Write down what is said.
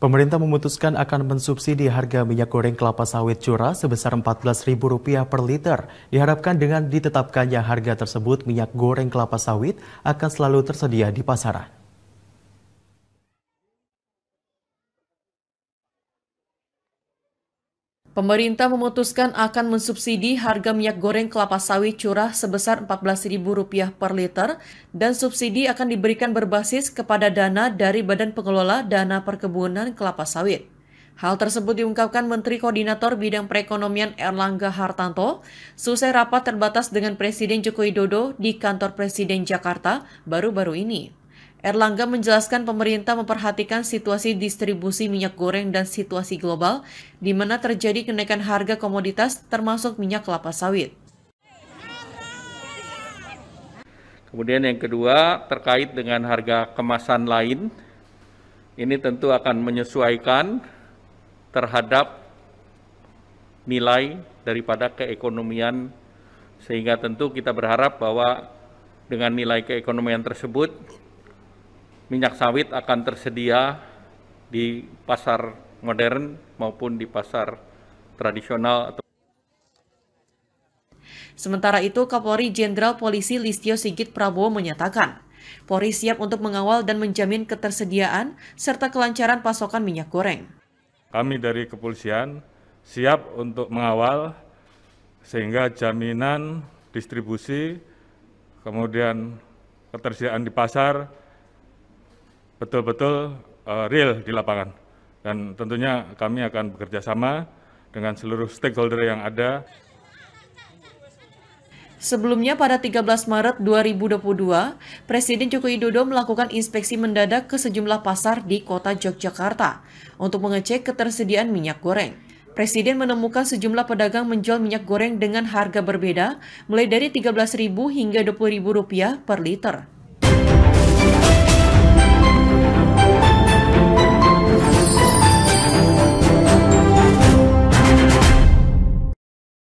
Pemerintah memutuskan akan mensubsidi harga minyak goreng kelapa sawit curah sebesar Rp14.000 per liter. Diharapkan dengan ditetapkannya harga tersebut, minyak goreng kelapa sawit akan selalu tersedia di pasaran. Pemerintah memutuskan akan mensubsidi harga minyak goreng kelapa sawit curah sebesar Rp14.000 per liter dan subsidi akan diberikan berbasis kepada dana dari Badan Pengelola Dana Perkebunan Kelapa Sawit. Hal tersebut diungkapkan Menteri Koordinator Bidang Perekonomian Erlangga Hartanto selesai rapat terbatas dengan Presiden Joko Widodo di kantor Presiden Jakarta baru-baru ini. Erlangga menjelaskan pemerintah memperhatikan situasi distribusi minyak goreng dan situasi global, di mana terjadi kenaikan harga komoditas termasuk minyak kelapa sawit. Kemudian yang kedua terkait dengan harga kemasan lain, ini tentu akan menyesuaikan terhadap nilai daripada keekonomian sehingga tentu kita berharap bahwa dengan nilai keekonomian tersebut minyak sawit akan tersedia di pasar modern maupun di pasar tradisional. Atau... Sementara itu, Kapolri Jenderal Polisi Listio Sigit Prabowo menyatakan, Polri siap untuk mengawal dan menjamin ketersediaan serta kelancaran pasokan minyak goreng. Kami dari kepolisian siap untuk mengawal sehingga jaminan distribusi, kemudian ketersediaan di pasar, betul-betul uh, real di lapangan. Dan tentunya kami akan bekerja sama dengan seluruh stakeholder yang ada. Sebelumnya pada 13 Maret 2022, Presiden Joko Widodo melakukan inspeksi mendadak ke sejumlah pasar di kota Yogyakarta untuk mengecek ketersediaan minyak goreng. Presiden menemukan sejumlah pedagang menjual minyak goreng dengan harga berbeda, mulai dari Rp13.000 hingga Rp20.000 per liter.